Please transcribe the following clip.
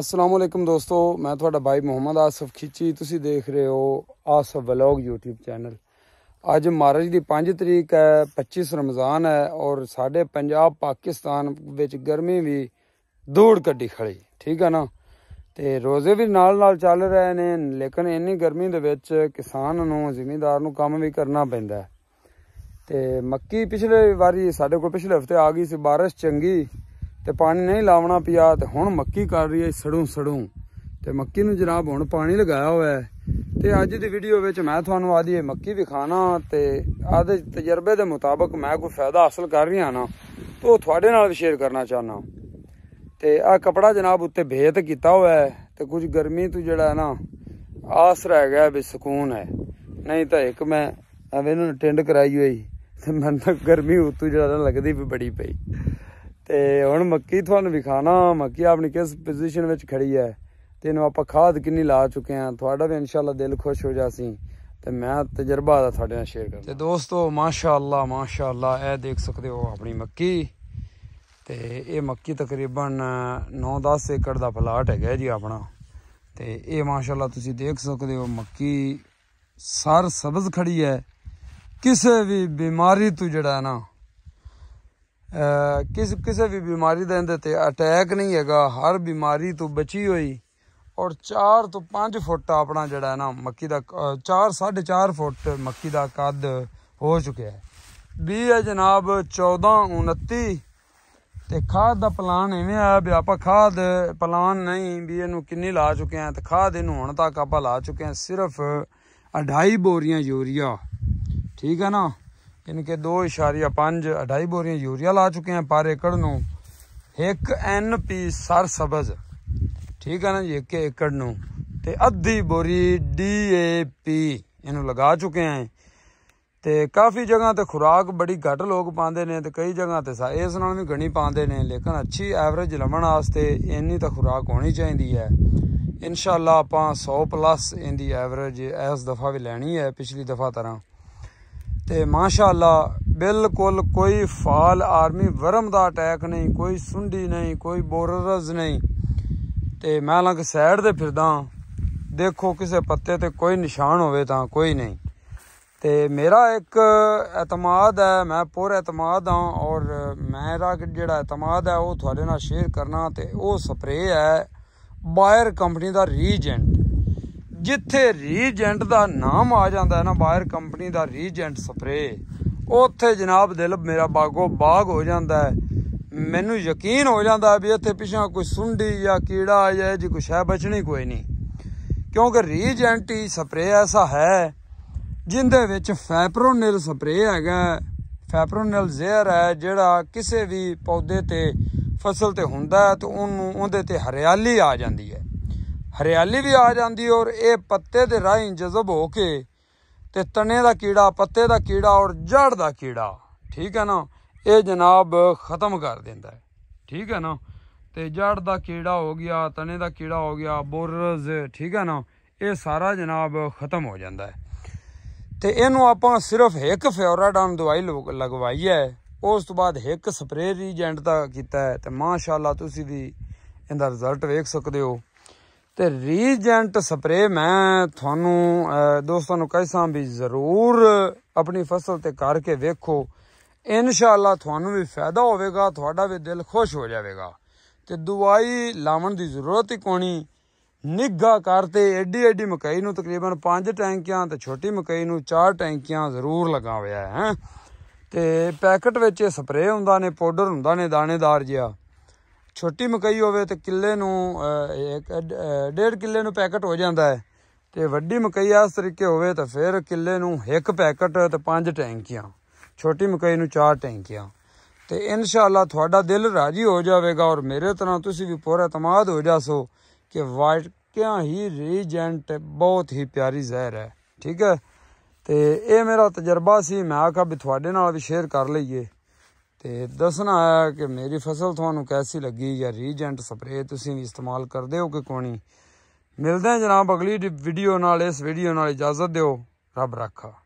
ਅਸਲਾਮ ਅਲੈਕਮ ਦੋਸਤੋ ਮੈਂ ਤੁਹਾਡਾ ਬਾਈ ਮੁਹੰਮਦ ਆਸਫ ਖਿੱਚੀ ਤੁਸੀਂ ਦੇਖ ਰਹੇ ਹੋ ਆਸਫ ਵਲੌਗ YouTube ਚੈਨਲ ਅੱਜ ਮਾਰਚ ਦੀ 5 ਤਰੀਕ ਹੈ 25 ਰਮਜ਼ਾਨ ਹੈ ਔਰ ਸਾਡੇ ਪੰਜਾਬ ਪਾਕਿਸਤਾਨ ਵਿੱਚ ਗਰਮੀ ਵੀ ਦੂੜ ਕੱਢੀ ਖੜੀ ਠੀਕ ਹੈ ਨਾ ਤੇ ਰੋਜ਼ੇ ਵੀ ਨਾਲ ਨਾਲ ਚੱਲ ਰਹੇ ਨੇ ਲੇਕਿਨ ਇੰਨੀ ਗਰਮੀ ਦੇ ਵਿੱਚ ਕਿਸਾਨ ਨੂੰ ਜ਼ਿੰਮੇਦਾਰ ਨੂੰ ਕੰਮ ਵੀ ਕਰਨਾ ਪੈਂਦਾ ਤੇ ਮੱਕੀ ਪਿਛਲੇ ਵਾਰੀ ਸਾਡੇ ਕੋਲ ਪਿਛਲੇ ਹਫਤੇ ਆ ਗਈ ਸੀ بارش ਚੰਗੀ ਤੇ ਪਾਣੀ ਨਹੀਂ ਲਾਉਣਾ ਪਿਆ ਤੇ ਹੁਣ ਮੱਕੀ ਕਰ ਰਹੀ ਹੈ ਸੜੂ ਸੜੂ ਤੇ ਮੱਕੀ ਨੂੰ ਜਨਾਬ ਹੁਣ ਪਾਣੀ ਲਗਾਇਆ ਹੋਇਆ ਤੇ ਅੱਜ ਦੀ ਵੀਡੀਓ ਵਿੱਚ ਮੈਂ ਤੁਹਾਨੂੰ ਆਦੀ ਇਹ ਮੱਕੀ ਵਿਖਾਣਾ ਤੇ ਆਦੇ ਤਜਰਬੇ ਦੇ ਮੁਤਾਬਕ ਮੈਂ ਕੋਈ ਫਾਇਦਾ ਹਾਸਲ ਕਰ ਰਹੀ ਹਾਂ ਨਾ ਤੋ ਤੁਹਾਡੇ ਨਾਲ ਵੀ ਸ਼ੇਅਰ ਕਰਨਾ ਚਾਹਨਾ ਤੇ ਆ ਕਪੜਾ ਜਨਾਬ ਉੱਤੇ ਭੇਤ ਕੀਤਾ ਹੋਇਆ ਹੈ ਤੇ ਕੁਝ ਗਰਮੀ ਤੋਂ ਜਿਹੜਾ ਨਾ ਆਸ ਰਹਿ ਗਿਆ ਵੀ ਸਕੂਨ ਹੈ ਨਹੀਂ ਤਾਂ ਇੱਕ ਮੈਂ ਐਵੇਂ ਨੂੰ ਟਿੰਡ ਕਰਾਈ ਹੋਈ ਤੇ ਮੈਨੂੰ ਤਾਂ ਗਰਮੀ ਉਤੋਂ ਜਿਆਦਾ ਲੱਗਦੀ ਵੀ ਬੜੀ ਪਈ ਤੇ ਹੁਣ ਮੱਕੀ ਤੁਹਾਨੂੰ ਵਿਖਾਣਾ ਮੱਕੀ ਆਪਣੀ ਕਿਸ ਪੋਜੀਸ਼ਨ ਵਿੱਚ ਖੜੀ ਹੈ ਤੇ ਇਹਨੂੰ ਆਪਾਂ ਖਾਦ ਕਿੰਨੀ ਲਾ ਚੁੱਕੇ ਆ ਤੁਹਾਡਾ ਵੀ ਇਨਸ਼ਾਅੱਲਾ ਦਿਲ ਖੁਸ਼ ਹੋ ਜਾਸੀ ਤੇ ਮੈਂ ਤਜਰਬਾ ਦਾ ਤੁਹਾਡੇ ਨਾਲ ਸ਼ੇਅਰ ਕਰਦਾ ਤੇ ਦੋਸਤੋ ਮਾਸ਼ਾਅੱਲਾ ਮਾਸ਼ਾਅੱਲਾ ਇਹ ਦੇਖ ਸਕਦੇ ਹੋ ਆਪਣੀ ਮੱਕੀ ਤੇ ਇਹ ਮੱਕੀ ਤਕਰੀਬਨ 9-10 ਏਕੜ ਦਾ ਪਲਾਟ ਹੈਗਾ ਜੀ ਆਪਣਾ ਤੇ ਇਹ ਮਾਸ਼ਾਅੱਲਾ ਤੁਸੀਂ ਦੇਖ ਸਕਦੇ ਹੋ ਮੱਕੀ ਸਰ ਸਬਜ਼ ਖੜੀ ਹੈ ਕਿਸੇ ਵੀ ਬਿਮਾਰੀ ਤੋਂ ਜਿਹੜਾ ਨਾ ਕਿਸ ਕਿਸੇ ਵੀ ਬਿਮਾਰੀ ਦਾ ਅੰਦਰ ਤੇ ਅਟੈਕ ਨਹੀਂ ਹੈਗਾ ਹਰ ਬਿਮਾਰੀ ਤੋਂ ਬਚੀ ਹੋਈ ਔਰ 4 ਤੋਂ 5 ਫੁੱਟ ਆਪਣਾ ਜਿਹੜਾ ਨਾ ਮੱਕੀ ਦਾ 4 4.5 ਫੁੱਟ ਮੱਕੀ ਦਾ ਕੱਦ ਹੋ ਚੁੱਕਿਆ ਹੈ ਵੀ ਹੈ ਜਨਾਬ 14 29 ਤੇ ਖਾਦ ਦਾ ਪਲਾਨ ਐਵੇਂ ਆ ਵੀ ਆਪਾਂ ਖਾਦ ਪਲਾਨ ਨਹੀਂ ਵੀ ਇਹਨੂੰ ਕਿੰਨੀ ਲਾ ਚੁੱਕੇ ਆ ਤੇ ਖਾਦ ਇਹਨੂੰ ਹੁਣ ਤੱਕ ਆਪਾਂ ਲਾ ਚੁੱਕੇ ਆ ਸਿਰਫ 2.5 ਬੋਰੀਆਂ ਯੂਰੀਆ ਠੀਕ ਹੈ ਨਾ ਇਨਕੇ 2.5 2.5 ਬੋਰੀਆਂ ਯੂਰੀਆ ਲਾ बोरियाँ यूरिया ਪਰ ਏਕੜ ਨੂੰ 1 ਐਨ ਪੀ ਸਰ ਸਬਜ਼ ਠੀਕ ਹੈ ਨਾ ਜੀ ਇੱਕ ਏਕੜ ਨੂੰ ਤੇ ਅੱਧੀ ਬੋਰੀ ਡੀ ਏ ਪੀ ਇਹਨੂੰ ਲਗਾ ਚੁੱਕੇ ਆਂ ਤੇ ਕਾਫੀ ਜਗ੍ਹਾ ਤੇ ਖੁਰਾਕ ਬੜੀ ਘੱਟ ਲੋਕ ਪਾਉਂਦੇ ਨੇ ਤੇ ਕਈ ਜਗ੍ਹਾ ਤੇ ਸਾ ਇਸ ਨਾਲ ਵੀ ਗਣੀ ਪਾਉਂਦੇ ਨੇ ਲੇਕਿਨ ਅੱਛੀ ਐਵਰੇਜ ਲਵਣ ਵਾਸਤੇ ਇੰਨੀ ਤਾਂ ਖੁਰਾਕ ਹੋਣੀ ਚਾਹੀਦੀ ਹੈ ਇਨਸ਼ਾਅੱਲਾ ਆਪਾਂ 100 ਪਲੱਸ ਇੰਦੀ ਐਵਰੇਜ ਇਸ ਦਫਾ ਵੀ ਲੈਣੀ ਹੈ ਪਿਛਲੀ ਦਫਾ ਤਰ੍ਹਾਂ ਤੇ ਮਾਸ਼ਾਅੱਲਾ ਬਿਲਕੁਲ ਕੋਈ ਫਾਲ ਆਰਮੀ ਵਰਮ ਦਾ ਅਟੈਕ ਨਹੀਂ ਕੋਈ ਸੁੰਡੀ ਨਹੀਂ ਕੋਈ ਬੋਰਰਸ ਨਹੀਂ ਤੇ ਮੈਂ ਲੰਗ ਸਾਈਡ ਤੇ ਫਿਰਦਾ ਦੇਖੋ ਕਿਸੇ ਪੱਤੇ ਤੇ ਕੋਈ ਨਿਸ਼ਾਨ ਹੋਵੇ ਤਾਂ ਕੋਈ ਨਹੀਂ ਤੇ ਮੇਰਾ ਇੱਕ ਇਤਮਾਦ ਹੈ ਮੈਂ ਪੂਰਾ ਇਤਮਾਦ ਹਾਂ ਔਰ ਮੇਰਾ ਜਿਹੜਾ ਇਤਮਾਦ ਹੈ ਉਹ ਤੁਹਾਡੇ ਨਾਲ ਸ਼ੇਅਰ ਕਰਨਾ ਤੇ ਉਹ ਸਪਰੇਅ ਹੈ ਬਾਇਰ ਕੰਪਨੀ ਦਾ ਰੀਜੈਂਟ ਜਿੱਥੇ ਰੀਜੈਂਟ ਦਾ ਨਾਮ ਆ ਜਾਂਦਾ ਹੈ ਨਾ ਬਾਇਰ ਕੰਪਨੀ ਦਾ ਰੀਜੈਂਟ ਸਪਰੇ ਉੱਥੇ ਜਨਾਬ ਦਿਲ ਮੇਰਾ ਬਾਗੋ ਬਾਗ ਹੋ ਜਾਂਦਾ ਹੈ ਮੈਨੂੰ ਯਕੀਨ ਹੋ ਜਾਂਦਾ ਵੀ ਇੱਥੇ ਪਿਛਾਂ ਕੋਈ ਸੁੰਡੀ ਜਾਂ ਕੀੜਾ ਆ ਜਾਏ ਜੀ ਕੁਛ ਹੈ ਬਚਣੀ ਕੋਈ ਨਹੀਂ ਕਿਉਂਕਿ ਰੀਜੈਂਟ ਹੀ ਸਪਰੇ ਐਸਾ ਹੈ ਜਿੰਦੇ ਵਿੱਚ ਫੈਪਰੋਨਿਲ ਸਪਰੇ ਹੈਗਾ ਫੈਪਰੋਨਿਲ ਜ਼ਹਿਰ ਹੈ ਜਿਹੜਾ ਕਿਸੇ ਵੀ ਪੌਦੇ ਤੇ ਫਸਲ ਤੇ ਹੁੰਦਾ ਤੇ ਉਹਨੂੰ ਉਹਦੇ ਤੇ ਹਰਿਆਲੀ ਆ ਜਾਂਦੀ ਹੈ ਹਰਿਆਲੀ ਵੀ ਆ ਜਾਂਦੀ ਔਰ ਇਹ ਪੱਤੇ ਦੇ ਰਾਹੀਂ ਜਜ਼ਬ ਹੋ ਕੇ ਤੇ ਤਣੇ ਦਾ ਕੀੜਾ ਪੱਤੇ ਦਾ ਕੀੜਾ ਔਰ ਜੜ ਦਾ ਕੀੜਾ ਠੀਕ ਹੈ ਨਾ ਇਹ ਜਨਾਬ ਖਤਮ ਕਰ ਦਿੰਦਾ ਹੈ ਠੀਕ ਹੈ ਨਾ ਤੇ ਜੜ ਦਾ ਕੀੜਾ ਹੋ ਗਿਆ ਤਣੇ ਦਾ ਕੀੜਾ ਹੋ ਗਿਆ ਬੋਰਸ ਠੀਕ ਹੈ ਨਾ ਇਹ ਸਾਰਾ ਜਨਾਬ ਖਤਮ ਹੋ ਜਾਂਦਾ ਹੈ ਤੇ ਇਹਨੂੰ ਆਪਾਂ ਸਿਰਫ ਇੱਕ ਫਿਓਰਾਡਨ ਦਵਾਈ ਲਗਵਾਈ ਹੈ ਉਸ ਤੋਂ ਬਾਅਦ ਇੱਕ ਸਪਰੇਅ ਰੀਜੈਂਟ ਦਾ ਕੀਤਾ ਹੈ ਤੇ ਮਾਸ਼ਾਅੱਲਾ ਤੁਸੀਂ ਵੀ ਇਹਦਾ ਰਿਜ਼ਲਟ ਵੇਖ ਸਕਦੇ ਹੋ ਤੇ ਰੀਜੈਂਟ ਸਪਰੇ ਮੈਂ ਤੁਹਾਨੂੰ ਦੋਸਤਾਂ ਨੂੰ ਕਹਿਸਾਂ ਵੀ ਜ਼ਰੂਰ ਆਪਣੀ ਫਸਲ ਤੇ ਕਰਕੇ ਵੇਖੋ ਇਨਸ਼ਾਅੱਲਾ ਤੁਹਾਨੂੰ ਵੀ ਫਾਇਦਾ ਹੋਵੇਗਾ ਤੁਹਾਡਾ ਵੀ ਦਿਲ ਖੁਸ਼ ਹੋ ਜਾਵੇਗਾ ਤੇ ਦਵਾਈ ਲਾਉਣ ਦੀ ਜ਼ਰੂਰਤ ਹੀ ਕੋਣੀ ਨਿੱਘਾ ਕਰਤੇ ਐਡੀ ਐਡੀ ਮਕਈ ਨੂੰ ਤਕਰੀਬਨ 5 ਟੈਂਕੀਆਂ ਤੇ ਛੋਟੀ ਮਕਈ ਨੂੰ 4 ਟੈਂਕੀਆਂ ਜ਼ਰੂਰ ਲਗਾ ਹੋਇਆ ਹੈ ਤੇ ਪੈਕਟ ਵਿੱਚ ਇਹ ਸਪਰੇ ਹੁੰਦਾ ਨੇ ਪਾਊਡਰ ਹੁੰਦਾ ਨੇ ਦਾਣੇਦਾਰ ਜਿਹਾ ਛੋਟੀ ਮਕਈ ਹੋਵੇ ਤੇ ਕਿੱਲੇ ਨੂੰ ਇੱਕ ਡੇਢ ਕਿੱਲੇ ਨੂੰ ਪੈਕਟ ਹੋ ਜਾਂਦਾ ਹੈ ਤੇ ਵੱਡੀ ਮਕਈ ਆਸ ਤਰੀਕੇ ਹੋਵੇ ਤਾਂ ਫਿਰ ਕਿੱਲੇ ਨੂੰ ਇੱਕ ਪੈਕਟ ਤੇ ਪੰਜ ਟੈਂਕੀਆਂ ਛੋਟੀ ਮਕਈ ਨੂੰ ਚਾਰ ਟੈਂਕੀਆਂ ਤੇ ਇਨਸ਼ਾਅੱਲਾ ਤੁਹਾਡਾ ਦਿਲ ਰਾਜੀ ਹੋ ਜਾਵੇਗਾ ਔਰ ਮੇਰੇ ਤਰ੍ਹਾਂ ਤੁਸੀਂ ਵੀ ਪੂਰਾ ਇਤਮਾਦ ਹੋ ਜਾਸੋ ਕਿ ਕਿਆ ਹੀ ਰੀਜੈਂਟ ਬਹੁਤ ਹੀ ਪਿਆਰੀ ਜ਼ਹਿਰ ਹੈ ਠੀਕ ਹੈ ਤੇ ਇਹ ਮੇਰਾ ਤਜਰਬਾ ਸੀ ਮੈਂ ਆਖਾ ਵੀ ਤੁਹਾਡੇ ਨਾਲ ਵੀ ਸ਼ੇਅਰ ਕਰ ਲਈਏ ਤੇ ਦੱਸਣਾ ਆਇਆ ਕਿ ਮੇਰੀ ਫਸਲ ਤੁਹਾਨੂੰ ਕੈਸੀ ਲੱਗੀ ਜਾਂ ਰੀਜੈਂਟ ਸਪਰੇਅ ਤੁਸੀਂ ਵੀ ਇਸਤੇਮਾਲ ਕਰਦੇ ਹੋ ਕਿ ਕੋਣੀ ਮਿਲਦੇ ਜਨਾਬ ਅਗਲੀ ਵੀਡੀਓ ਨਾਲ ਇਸ ਵੀਡੀਓ ਨਾਲ ਇਜਾਜ਼ਤ ਦਿਓ ਰੱਬ ਰਾਖਾ